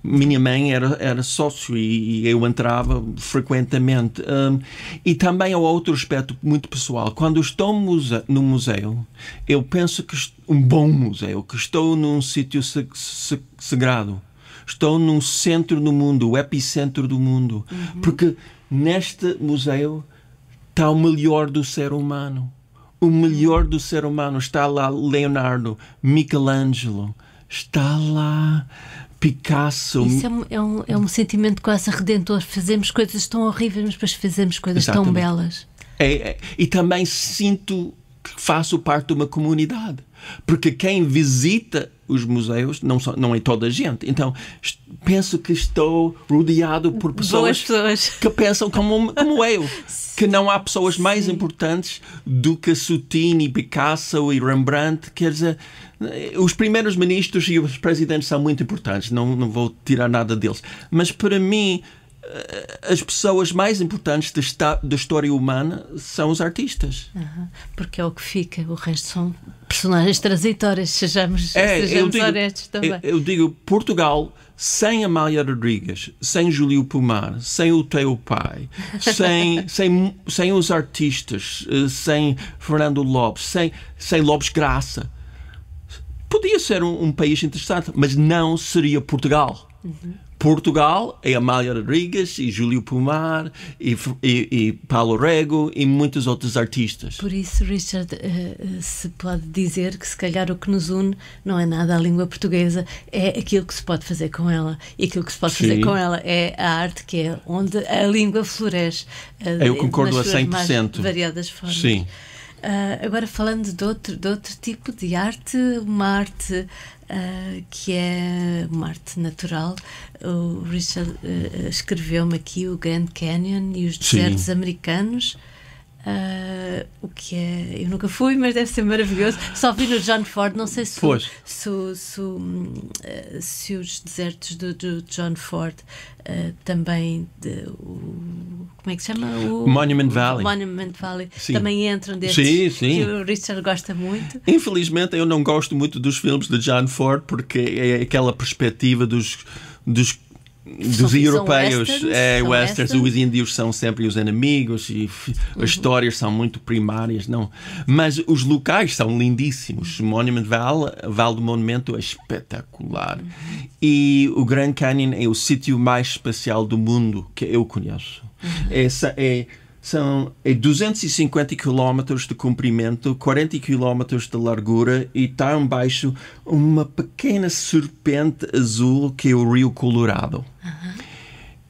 Speaker 2: Minha mãe era, era sócio e, e eu entrava frequentemente. Um, e também há outro aspecto muito pessoal. Quando estou muse no museu, eu penso que um bom museu, que estou num sítio se se sagrado, estou num centro do mundo, o epicentro do mundo, uhum. porque neste museu está o melhor do ser humano o melhor do ser humano. Está lá Leonardo, Michelangelo, está lá Picasso. Isso é
Speaker 1: um, é um, é um sentimento quase redentor. Fazemos coisas tão horríveis, mas depois fazemos coisas Exatamente. tão belas.
Speaker 2: É, é, e também sinto que faço parte de uma comunidade. Porque quem visita os museus não, são, não é toda a gente. Então, penso que estou rodeado por pessoas, pessoas. que pensam como, como eu. que não há pessoas mais importantes do que e Picasso e Rembrandt. Quer dizer, os primeiros ministros e os presidentes são muito importantes. Não, não vou tirar nada deles. Mas, para mim, as pessoas mais importantes da história humana são os artistas.
Speaker 1: Uhum, porque é o que fica, o resto são personagens transitórias, sejamos, é, sejamos digo, honestos também.
Speaker 2: Eu, eu, digo, Portugal, sem Amália Rodrigues, sem Júlio Pomar, sem o teu pai, sem, sem, sem os artistas, eh, sem Fernando Lopes, sem, sem Lopes Graça, podia ser um, um país interessante, mas não seria Portugal. Uhum Portugal é Amália Rodrigues e Júlio Pumar e, e, e, Paulo Rego e muitos outros artistas.
Speaker 1: Por isso, Richard, eh, eh, se pode dizer que se calhar o que nos une não é nada a língua portuguesa, é aquilo que se pode fazer com ela. E aquilo que se pode Sim. fazer com ela é a arte, que é onde a língua floresce. Eh, Eu concordo a 100%. Mais variadas formas. Sim. Uh, agora falando de outro, de outro tipo de arte, uma arte Uh, que é uma arte natural. O Richard uh, escreveu-me aqui o Grand Canyon e os desertos Sim. americanos. Ah, o que é, eu nunca fui, mas deve ser maravilhoso. Só vi no John Ford, não sei se, se, se, ah, se, os desertos do, do John Ford uh, também. De, o, como é que se chama? O, Monument Valley. Monument Valley sim. também entram destes sim, sim. que o Richard gosta muito.
Speaker 2: Infelizmente, eu não gosto muito dos filmes de John Ford porque é aquela perspectiva dos dos dos são, europeus, westerns, é, westerns, westerns, os índios são sempre os inimigos e as histórias são muito primárias, não. Mas os locais são lindíssimos. Monument Valley, Vale do Monumento é espetacular. Uhum. E o Grand Canyon é o sítio mais especial do mundo que eu conheço. Uhum. Essa é são 250 km de comprimento, 40 km de largura e está embaixo uma pequena serpente azul que é o Rio Colorado. Uhum.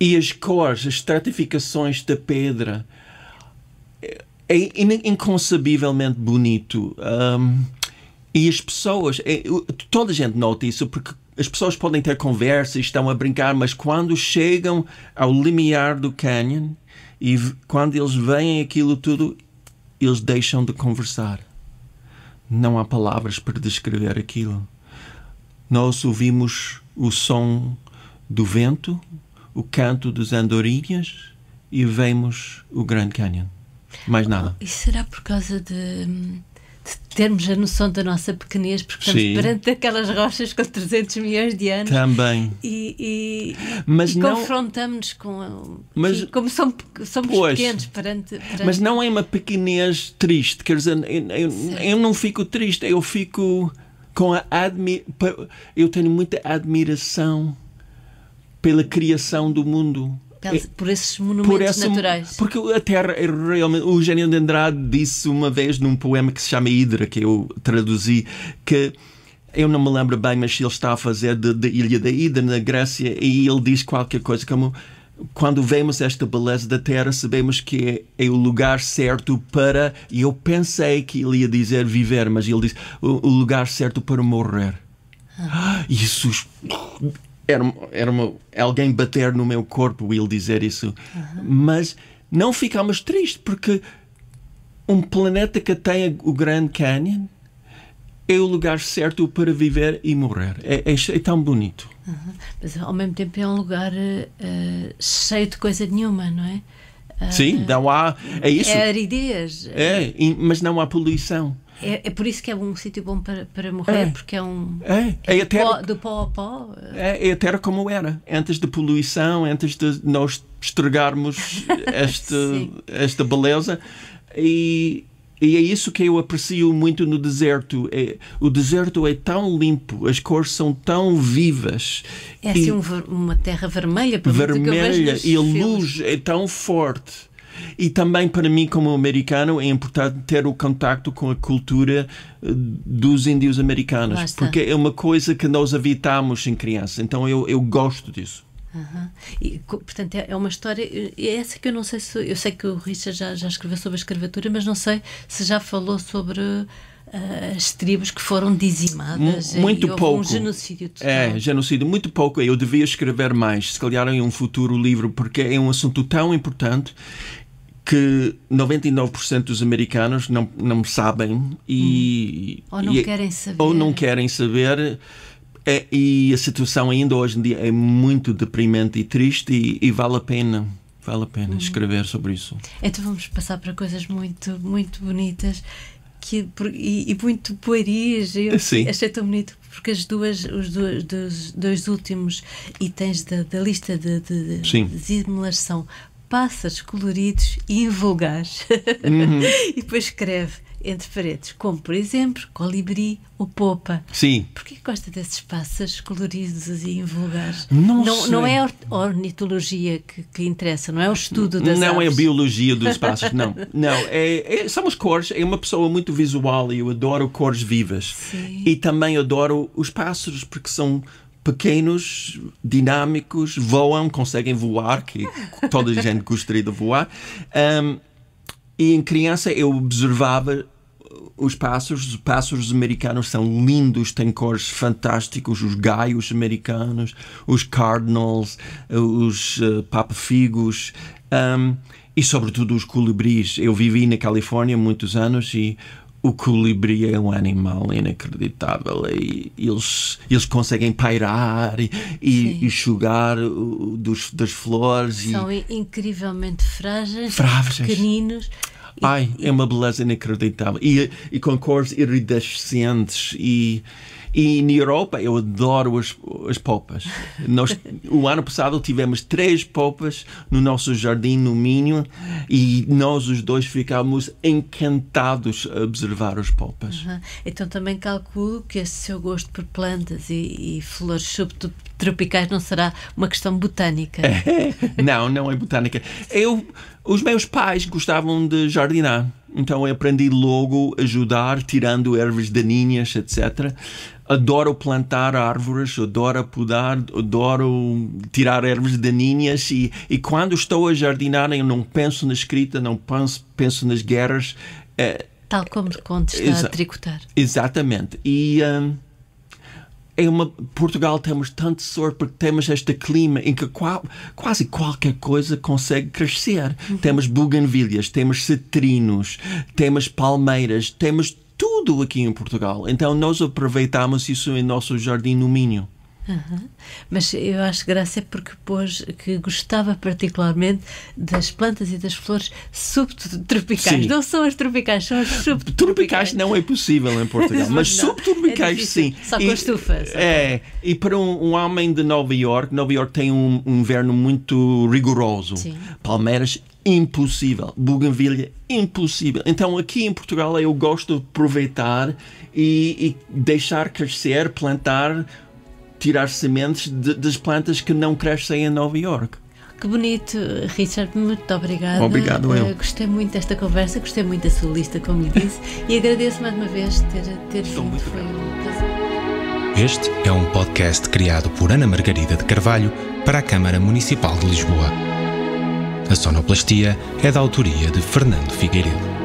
Speaker 2: E as cores, as estratificações da pedra é, é inconcebivelmente bonito. Um, e as pessoas, é, toda a gente nota isso porque as pessoas podem ter conversas, estão a brincar, mas quando chegam ao limiar do canyon e quando eles veem aquilo tudo, eles deixam de conversar. Não há palavras para descrever aquilo. Nós ouvimos o som do vento, o canto dos andorinhas e vemos o Grand Canyon. Mais nada.
Speaker 1: Isso será por causa de hum, termos a noção da nossa pequenez, porque estamos Sim. perante aquelas rochas com 300 milhões de anos. Também.
Speaker 2: E, e, e não...
Speaker 1: confrontamos-nos com. mas, enfim, como somos, somos pequenos perante, perante, Mas
Speaker 2: não é uma pequenez triste, quer dizer, eu, eu, não fico triste, eu fico com a admi... Eu tenho muita admiração pela criação do mundo é por esses monumentos por esse, naturais. Porque a Terra é realmente. O Eugênio de Andrade disse uma vez num poema que se chama Hidra, que eu traduzi, que eu não me lembro bem, mas ele está a fazer da Ilha da Hidra, na Grécia, e ele diz qualquer coisa como. Quando vemos esta beleza da Terra, sabemos que é, é o lugar certo para. E eu pensei que ele ia dizer viver, mas ele diz o, o lugar certo para morrer. Ah. Isso ah, era, era uma, alguém bater no meu corpo e ele dizer isso. Uhum. Mas não ficámos tristes, porque um planeta que tem o Grand Canyon é o lugar certo para viver e morrer. É, é, é tão bonito.
Speaker 1: Uhum. Mas ao mesmo tempo é um lugar uh, cheio de coisa nenhuma, não é?
Speaker 2: Uh, Sim, eh, não há. É isso. É
Speaker 1: aridez.
Speaker 2: É, mas não há poluição.
Speaker 1: É, é, por isso que é um sítio bom para, para morrer, é. porque é um. É, é, é do, pó,
Speaker 2: do pó a eh. pó. É, é a como era, antes da poluição, antes de nós estragarmos esta, esta beleza. E, e é isso que eu aprecio muito no deserto. É, o deserto é tão limpo, as cores são tão vivas. É assim e, um,
Speaker 1: uma terra vermelha, para Vermelha, e a filmes.
Speaker 2: luz é tão forte e também para mim, como americano, é importante ter o contacto com a cultura eh, dos índios americanos, Basta. porque é uma coisa que nós evitamos em criança. Então eu, eu gosto disso. Uhum. E,
Speaker 1: portanto, é, é uma história. É essa que eu não sei se. Eu sei que o Richard já, já escreveu sobre a escravatura, mas não sei se já falou sobre eh, as tribos que foram dizimadas. muito pouco. Um genocídio
Speaker 2: total. É, genocídio, muito pouco. Eu devia escrever mais, se calhar em um futuro livro, porque é um assunto tão importante que 99% dos americanos não, não sabem e, hum. ou não e, é querem saber. Ou não querem saber. É, e a situação ainda hoje em dia é muito deprimente e triste e, e vale a pena vale a pena hum. escrever sobre isso
Speaker 1: então vamos passar para coisas muito muito bonitas que, e, e muito pueris eu Sim. achei tão bonito porque as duas os dois, dois, dois últimos itens da, da lista de, de, de, são pássaros coloridos e invulgares. Uhum. e depois escreve entre paredes, como por exemplo colibri ou popa. Sim. Porquê gosta desses pássaros coloridos e invulgares? Não, não, não é a ornitologia que, que, interessa, não é o estudo das Não aves. é a
Speaker 2: biologia dos pássaros, não. não é, é, são as cores, é uma pessoa muito visual e eu adoro cores vivas. Sim. E também adoro os pássaros porque são pequenos, dinâmicos, voam, conseguem voar, que toda a gente gostaria de voar. Um, e em criança eu observava uh, os pássaros, os pássaros americanos são lindos, têm cores fantásticas, os gaios americanos, os cardinals, uh, os uh, papafigos um, e sobretudo os colibris. Eu vivi na Califórnia muitos anos e o colibri é um animal inacreditável e eles, eles conseguem pairar e, e enxugar dos, das flores. São
Speaker 1: e... incrivelmente frágeis, frágeis. pequeninos.
Speaker 2: Ai, e, é uma beleza inacreditável. E, e com cores iridescentes e e na Europa eu adoro as, as popas. Nós, o ano passado tivemos três popas no nosso jardim no Minho e nós os dois ficámos encantados a observar as popas.
Speaker 1: Uhum. Então também calculo que esse seu gosto por plantas e, e flores subtropicais não será uma questão botânica. É,
Speaker 2: não, não é botânica. Eu, os meus pais gostavam de jardinar. Então eu aprendi logo a ajudar, tirando ervas daninhas, etc. Adoro plantar árvores, adoro podar, adoro tirar ervas daninhas e, e quando estou a jardinar eu não penso na escrita, não penso, penso nas guerras. É,
Speaker 1: Tal como quando está a tricotar.
Speaker 2: Exatamente. E... Um, uma, Portugal temos tanta sorte porque temos este clima em que qua, quase qualquer coisa consegue crescer. Uhum. Temos buganvilhas, temos citrinos, temos palmeiras, temos tudo aqui em Portugal. Então nós aproveitamos isso em nosso jardim no Minho.
Speaker 1: Uhum. Mas eu acho graça é porque pôs que gostava particularmente das plantas e das flores subtropicais. Sim. Não são as tropicais, são as
Speaker 2: subtropicais. Tropicais não é possível em Portugal, mas não, subtropicais é sim. Só com e, é, e para um, um, homem de Nova York, Nova York tem um, um inverno muito rigoroso. Sim. Palmeiras impossível. Bougainville, impossível. Então, aqui em Portugal, eu gosto de aproveitar e, e deixar crescer, plantar tirar sementes de, das plantas que não crescem em Nova York.
Speaker 1: Que bonito, Richard, muito obrigado. Obrigado, eu. Eh, gostei muito desta conversa, gostei muito da sua lista, como lhe disse, e agradeço mais uma vez ter, ter Estou vindo. Foi um prazer.
Speaker 2: Este é um podcast criado por Ana Margarida de Carvalho para a Câmara Municipal de Lisboa. A sonoplastia é da autoria de Fernando Figueiredo.